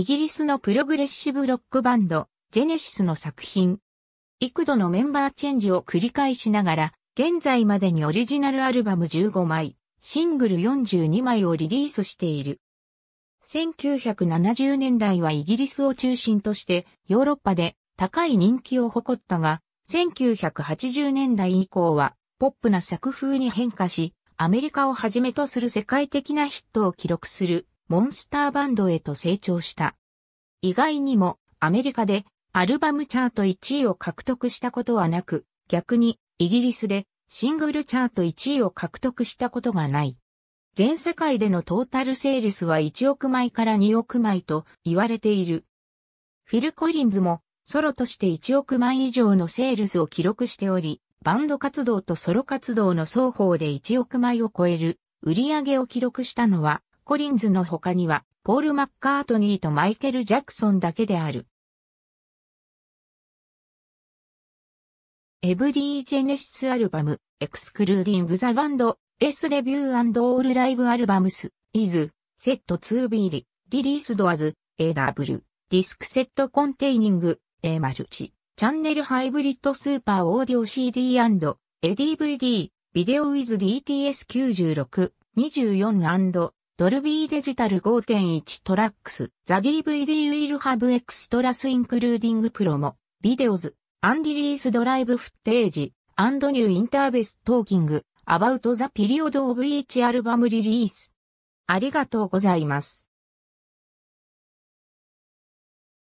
イギリスのプログレッシブロックバンド、ジェネシスの作品。幾度のメンバーチェンジを繰り返しながら、現在までにオリジナルアルバム15枚、シングル42枚をリリースしている。1970年代はイギリスを中心としてヨーロッパで高い人気を誇ったが、1980年代以降はポップな作風に変化し、アメリカをはじめとする世界的なヒットを記録するモンスターバンドへと成長した。意外にもアメリカでアルバムチャート1位を獲得したことはなく、逆にイギリスでシングルチャート1位を獲得したことがない。全世界でのトータルセールスは1億枚から2億枚と言われている。フィル・コリンズもソロとして1億枚以上のセールスを記録しており、バンド活動とソロ活動の双方で1億枚を超える売り上げを記録したのはコリンズの他には、ポール・マッカートニーとマイケル・ジャクソンだけである。エブリー・ジェネシス・アルバム、エクスクルーディング・ザ・バンド、S レビューオールライブ・アルバムス、イズ、セット2ーリ、リリースドアズ、AW、ディスクセットコンテイニング、A マルチ、チャンネルハイブリッドスーパーオーディオ CD&ADVD、ビデオウィズ DTS96、24& ドルビーデジタル5.1トラックス、ザ DVD will have extras including promo, videos, and release drive footage, and new interface talking about the period of each album release。ありがとうございます。